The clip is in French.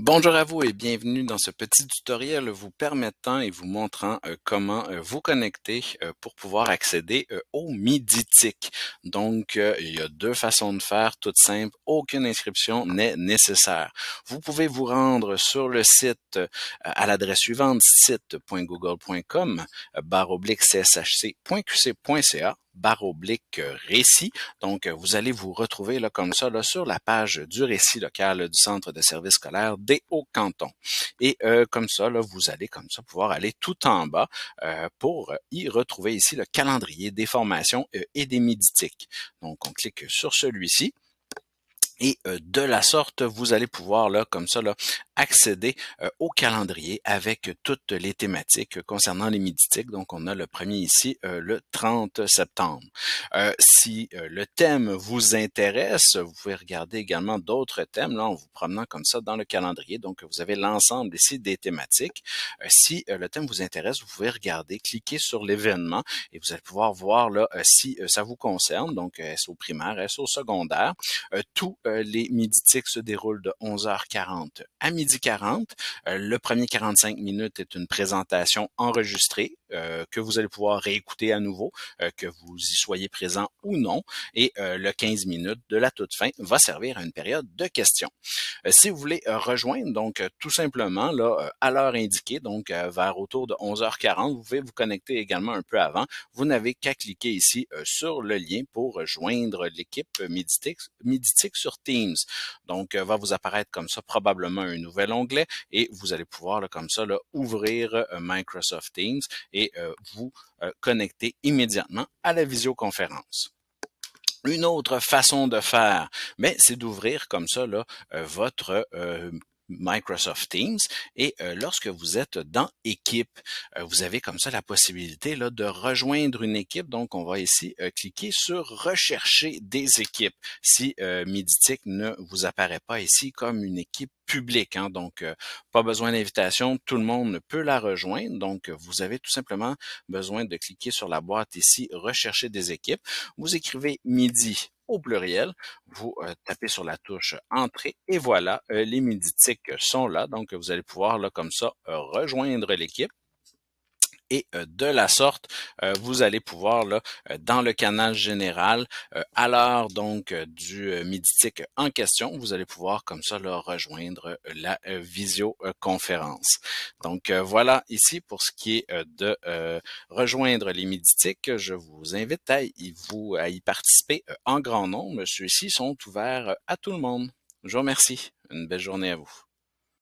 Bonjour à vous et bienvenue dans ce petit tutoriel vous permettant et vous montrant euh, comment euh, vous connecter euh, pour pouvoir accéder au Miditic. Donc, il y a deux façons de faire, toutes simples, aucune inscription n'est nécessaire. Vous pouvez vous rendre sur le site à l'adresse suivante, site.google.com, barre oblique barre oblique récit. Donc, vous allez vous retrouver là, comme ça là, sur la page du récit local du Centre de services scolaires des Hauts-Cantons. Et euh, comme ça, là, vous allez comme ça pouvoir aller tout en bas euh, pour y retrouver ici le calendrier des formations euh, et des méditiques. Donc, on clique sur celui-ci. Et euh, de la sorte, vous allez pouvoir, là, comme ça, là, accéder euh, au calendrier avec toutes les thématiques concernant les méditiques. Donc, on a le premier ici, euh, le 30 septembre. si le thème vous intéresse, vous pouvez regarder également d'autres thèmes, là, en vous promenant comme ça dans le calendrier. Donc, vous avez l'ensemble ici des thématiques. si le thème vous intéresse, vous pouvez regarder, cliquer sur l'événement et vous allez pouvoir voir, là, si ça vous concerne. Donc, est-ce au primaire, est-ce au secondaire? tout euh, les midi se déroulent de 11h40 à 12h40. Euh, le premier 45 minutes est une présentation enregistrée euh, que vous allez pouvoir réécouter à nouveau, euh, que vous y soyez présent ou non. Et euh, le 15 minutes de la toute fin va servir à une période de questions. si vous voulez rejoindre, donc tout simplement, là, à l'heure indiquée, donc vers autour de 11h40, vous pouvez vous connecter également un peu avant. Vous n'avez qu'à cliquer ici sur le lien pour rejoindre l'équipe Miditix, sur Teams. Donc, va vous apparaître comme ça probablement un nouvel onglet et vous allez pouvoir comme ça ouvrir Microsoft Teams et euh, vous euh, connecter immédiatement à la visioconférence. Une autre façon de faire, mais c'est d'ouvrir comme ça là, euh, votre Microsoft Teams. Et lorsque vous êtes dans équipe, vous avez comme ça la possibilité de rejoindre une équipe. Donc, on va ici cliquer sur rechercher des équipes. Si Miditic ne vous apparaît pas ici comme une équipe public. Hein, donc, pas besoin d'invitation, tout le monde peut la rejoindre. Donc, vous avez tout simplement besoin de cliquer sur la boîte ici, rechercher des équipes. Vous écrivez midi au pluriel. Vous tapez sur la touche Entrée et voilà, les les Miditiques sont là. Donc, vous allez pouvoir, là, comme ça, rejoindre l'équipe. Et euh, de la sorte, euh, vous allez pouvoir, euh, dans le canal général, à l'heure donc du Miditic en question, vous allez pouvoir comme ça leur rejoindre la visioconférence. Donc voilà ici pour ce qui est de rejoindre les MidiTIC. Je vous invite à à y participer en grand nombre. Ceux-ci sont ouverts à tout le monde. Je vous remercie. Une belle journée à vous.